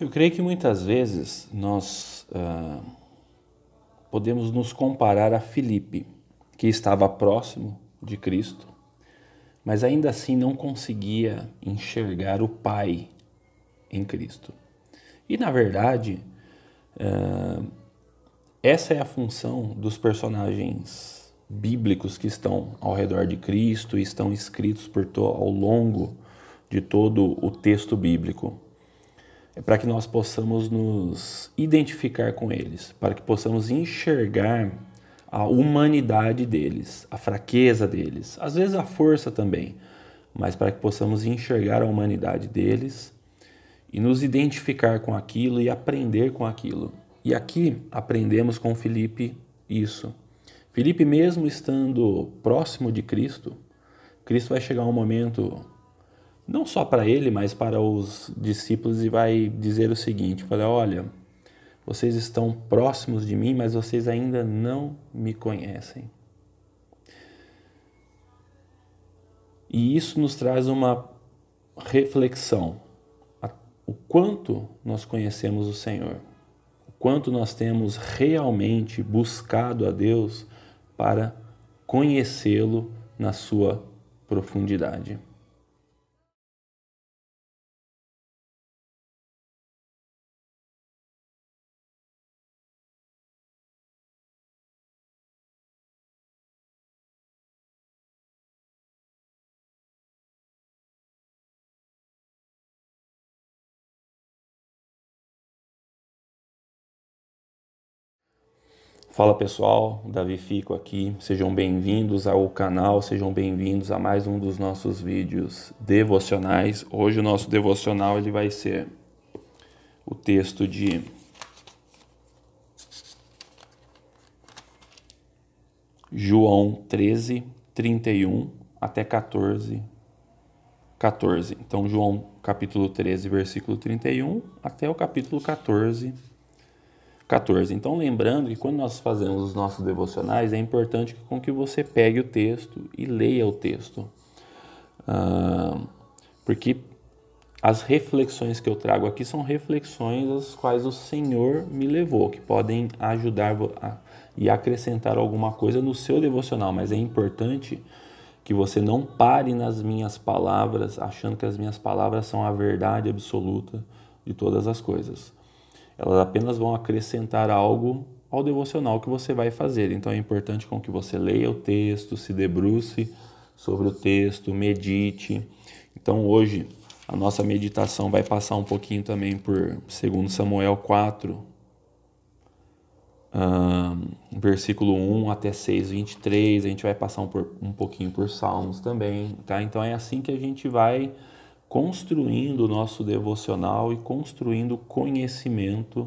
Eu creio que muitas vezes nós ah, podemos nos comparar a Filipe, que estava próximo de Cristo, mas ainda assim não conseguia enxergar o Pai em Cristo. E na verdade, ah, essa é a função dos personagens bíblicos que estão ao redor de Cristo e estão escritos por ao longo de todo o texto bíblico é para que nós possamos nos identificar com eles, para que possamos enxergar a humanidade deles, a fraqueza deles, às vezes a força também, mas para que possamos enxergar a humanidade deles e nos identificar com aquilo e aprender com aquilo. E aqui aprendemos com Felipe isso. Felipe, mesmo estando próximo de Cristo, Cristo vai chegar um momento não só para ele, mas para os discípulos e vai dizer o seguinte: fala, olha, vocês estão próximos de mim, mas vocês ainda não me conhecem. E isso nos traz uma reflexão: o quanto nós conhecemos o Senhor, o quanto nós temos realmente buscado a Deus para conhecê-lo na sua profundidade. Fala pessoal, Davi Fico aqui. Sejam bem-vindos ao canal, sejam bem-vindos a mais um dos nossos vídeos devocionais. Hoje o nosso devocional ele vai ser o texto de João 13, 31 até 14, 14. Então João capítulo 13, versículo 31 até o capítulo 14, 14. Então, lembrando que quando nós fazemos os nossos devocionais, é importante com que você pegue o texto e leia o texto. porque as reflexões que eu trago aqui são reflexões às quais o Senhor me levou, que podem ajudar a, e acrescentar alguma coisa no seu devocional, mas é importante que você não pare nas minhas palavras, achando que as minhas palavras são a verdade absoluta de todas as coisas. Elas apenas vão acrescentar algo ao devocional que você vai fazer. Então é importante com que você leia o texto, se debruce sobre o texto, medite. Então hoje a nossa meditação vai passar um pouquinho também por 2 Samuel 4, um, versículo 1 até 6, 23. A gente vai passar um, por, um pouquinho por Salmos também, tá? Então é assim que a gente vai construindo o nosso devocional e construindo conhecimento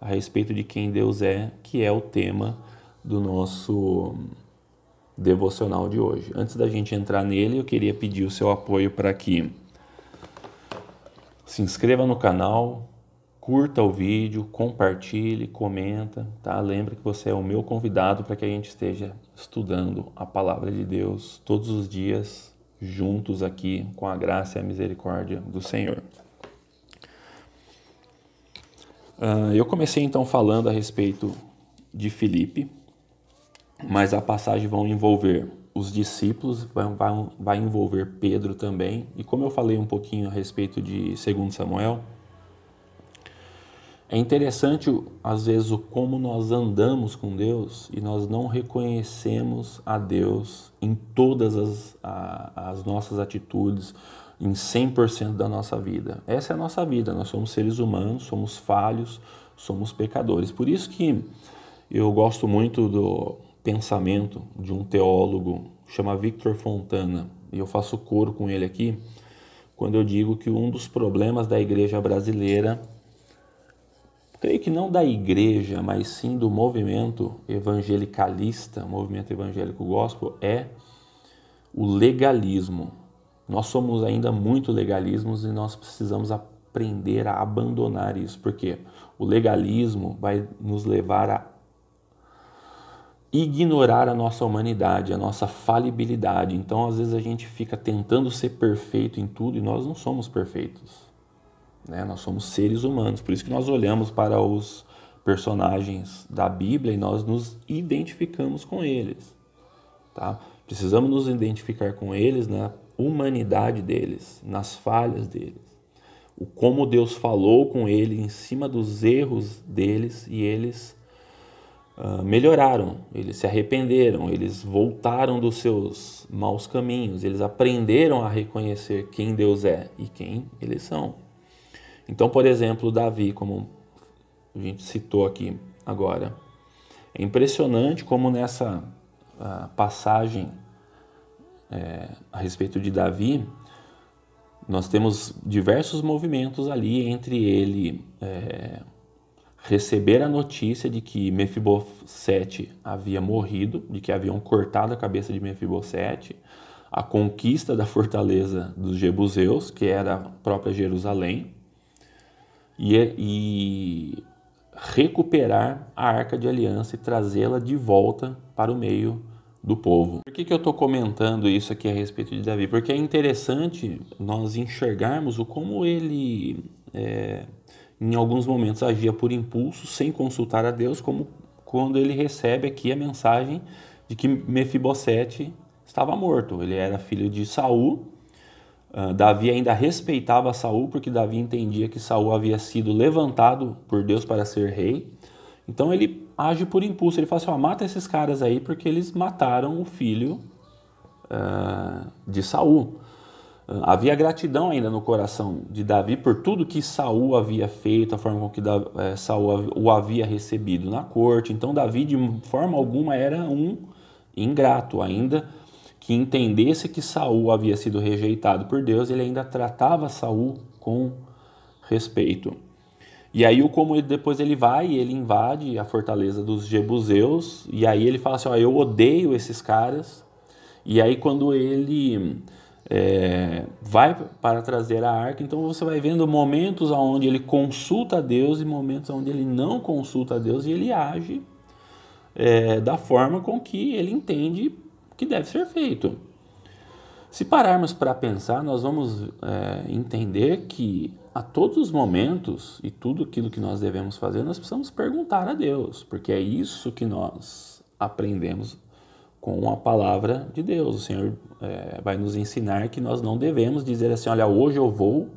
a respeito de quem Deus é, que é o tema do nosso devocional de hoje. Antes da gente entrar nele, eu queria pedir o seu apoio para que se inscreva no canal, curta o vídeo, compartilhe, comenta, tá? Lembra que você é o meu convidado para que a gente esteja estudando a palavra de Deus todos os dias juntos aqui com a graça e a misericórdia do Senhor. Uh, eu comecei então falando a respeito de Filipe, mas a passagem vai envolver os discípulos, vai, vai, vai envolver Pedro também. E como eu falei um pouquinho a respeito de 2 Samuel, é interessante, às vezes, o como nós andamos com Deus e nós não reconhecemos a Deus em todas as, a, as nossas atitudes, em 100% da nossa vida. Essa é a nossa vida, nós somos seres humanos, somos falhos, somos pecadores. Por isso que eu gosto muito do pensamento de um teólogo, chama Victor Fontana, e eu faço coro com ele aqui, quando eu digo que um dos problemas da igreja brasileira creio que não da igreja, mas sim do movimento evangelicalista, movimento evangélico gospel, é o legalismo. Nós somos ainda muito legalismos e nós precisamos aprender a abandonar isso, porque o legalismo vai nos levar a ignorar a nossa humanidade, a nossa falibilidade. Então, às vezes a gente fica tentando ser perfeito em tudo e nós não somos perfeitos. Né? Nós somos seres humanos, por isso que nós olhamos para os personagens da Bíblia e nós nos identificamos com eles. Tá? Precisamos nos identificar com eles na humanidade deles, nas falhas deles. O como Deus falou com ele em cima dos erros deles e eles Uh, melhoraram, eles se arrependeram, eles voltaram dos seus maus caminhos, eles aprenderam a reconhecer quem Deus é e quem eles são. Então, por exemplo, Davi, como a gente citou aqui agora, é impressionante como nessa ah, passagem é, a respeito de Davi, nós temos diversos movimentos ali entre ele é, receber a notícia de que Mefibosete havia morrido, de que haviam cortado a cabeça de Mefibosete, a conquista da fortaleza dos Jebuseus, que era a própria Jerusalém, e, é, e recuperar a arca de aliança e trazê-la de volta para o meio do povo. Por que, que eu estou comentando isso aqui a respeito de Davi? Porque é interessante nós enxergarmos o como ele, é, em alguns momentos, agia por impulso, sem consultar a Deus, como quando ele recebe aqui a mensagem de que Mefibosete estava morto. Ele era filho de Saul ah, Davi ainda respeitava Saul, porque Davi entendia que Saul havia sido levantado por Deus para ser rei. Então ele age por impulso, ele fala assim: ó, mata esses caras aí, porque eles mataram o filho uh, de Saul. Uh, havia gratidão ainda no coração de Davi por tudo que Saul havia feito, a forma com que Davi, eh, Saul o havia recebido na corte. Então Davi, de forma alguma, era um ingrato ainda que entendesse que Saul havia sido rejeitado por Deus, ele ainda tratava Saul com respeito. E aí o como ele, depois ele vai e ele invade a fortaleza dos Jebuseus, e aí ele fala assim, ó, eu odeio esses caras. E aí quando ele é, vai para trazer a arca, então você vai vendo momentos onde ele consulta a Deus e momentos onde ele não consulta a Deus e ele age é, da forma com que ele entende que deve ser feito. Se pararmos para pensar, nós vamos é, entender que a todos os momentos e tudo aquilo que nós devemos fazer, nós precisamos perguntar a Deus, porque é isso que nós aprendemos com a palavra de Deus. O Senhor é, vai nos ensinar que nós não devemos dizer assim: olha, hoje eu vou,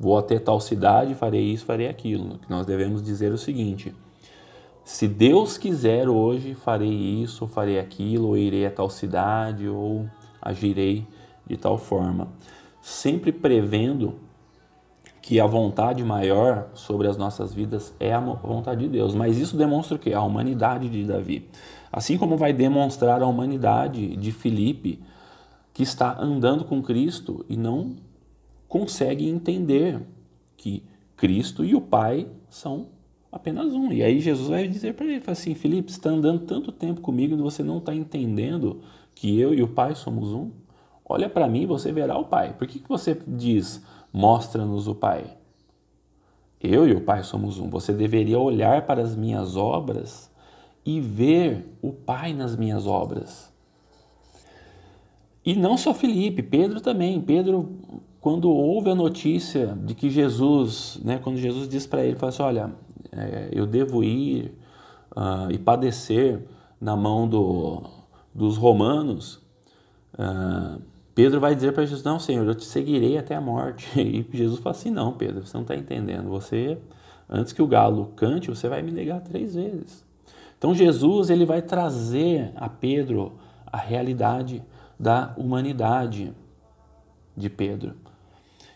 vou até tal cidade, farei isso, farei aquilo. Que nós devemos dizer o seguinte se Deus quiser hoje, farei isso, farei aquilo, ou irei a tal cidade, ou agirei de tal forma. Sempre prevendo que a vontade maior sobre as nossas vidas é a vontade de Deus. Mas isso demonstra o que? A humanidade de Davi. Assim como vai demonstrar a humanidade de Filipe, que está andando com Cristo e não consegue entender que Cristo e o Pai são apenas um. E aí Jesus vai dizer para ele, assim, Felipe, está andando tanto tempo comigo e você não está entendendo que eu e o Pai somos um? Olha para mim, você verá o Pai. Por que, que você diz, mostra-nos o Pai? Eu e o Pai somos um. Você deveria olhar para as minhas obras e ver o Pai nas minhas obras. E não só Felipe, Pedro também. Pedro, quando ouve a notícia de que Jesus, né, quando Jesus diz para ele, fala assim, olha, é, eu devo ir uh, e padecer na mão do, dos romanos? Uh, Pedro vai dizer para Jesus: Não, Senhor, eu te seguirei até a morte. E Jesus fala assim: Não, Pedro, você não está entendendo. Você, antes que o galo cante, você vai me negar três vezes. Então Jesus ele vai trazer a Pedro a realidade da humanidade de Pedro.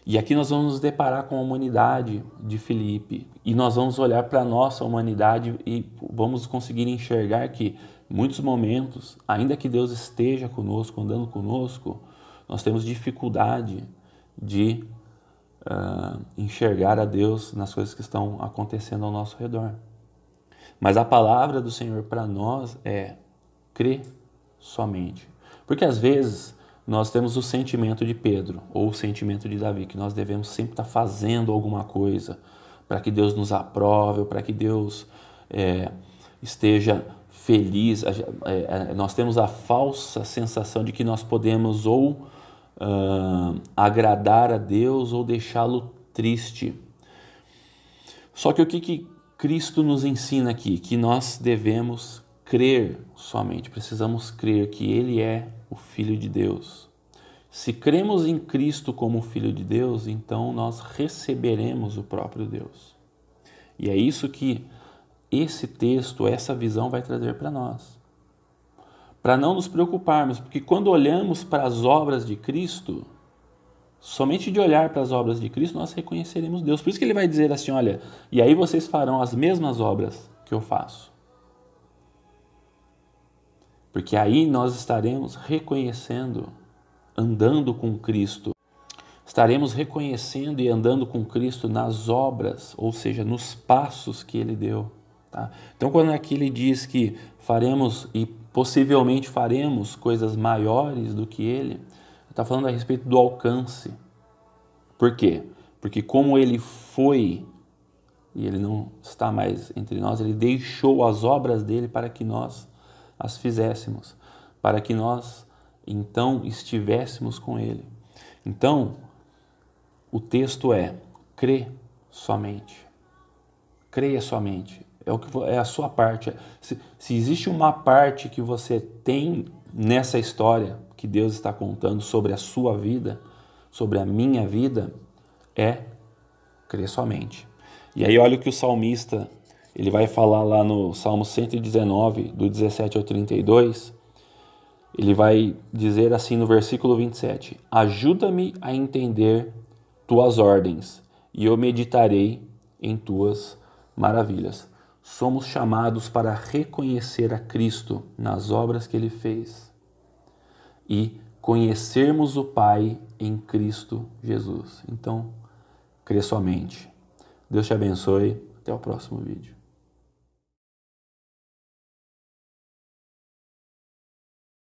E aqui nós vamos nos deparar com a humanidade de Filipe e nós vamos olhar para a nossa humanidade e vamos conseguir enxergar que, em muitos momentos, ainda que Deus esteja conosco, andando conosco, nós temos dificuldade de uh, enxergar a Deus nas coisas que estão acontecendo ao nosso redor. Mas a palavra do Senhor para nós é crer somente. Porque às vezes nós temos o sentimento de Pedro ou o sentimento de Davi, que nós devemos sempre estar tá fazendo alguma coisa, para que Deus nos aprove, para que Deus é, esteja feliz. É, é, nós temos a falsa sensação de que nós podemos ou uh, agradar a Deus ou deixá-lo triste. Só que o que, que Cristo nos ensina aqui? Que nós devemos crer somente, precisamos crer que Ele é o Filho de Deus se cremos em Cristo como Filho de Deus, então nós receberemos o próprio Deus. E é isso que esse texto, essa visão vai trazer para nós. Para não nos preocuparmos, porque quando olhamos para as obras de Cristo, somente de olhar para as obras de Cristo nós reconheceremos Deus. Por isso que ele vai dizer assim: olha, e aí vocês farão as mesmas obras que eu faço. Porque aí nós estaremos reconhecendo andando com Cristo. Estaremos reconhecendo e andando com Cristo nas obras, ou seja, nos passos que ele deu. Tá? Então, quando aqui ele diz que faremos e possivelmente faremos coisas maiores do que ele, está falando a respeito do alcance. Por quê? Porque, como ele foi e ele não está mais entre nós, ele deixou as obras dele para que nós as fizéssemos, para que nós então estivéssemos com Ele. Então, o texto é: crê somente. Creia somente. É, o que, é a sua parte. Se, se existe uma parte que você tem nessa história que Deus está contando sobre a sua vida, sobre a minha vida, é crer somente. E aí olha o que o salmista, ele vai falar lá no Salmo 119, do 17 ao 32, ele vai dizer assim no versículo 27: Ajuda-me a entender tuas ordens, e eu meditarei em tuas maravilhas. Somos chamados para reconhecer a Cristo nas obras que ele fez e conhecermos o Pai em Cristo Jesus. Então, crê somente. Deus te abençoe. Até o próximo vídeo.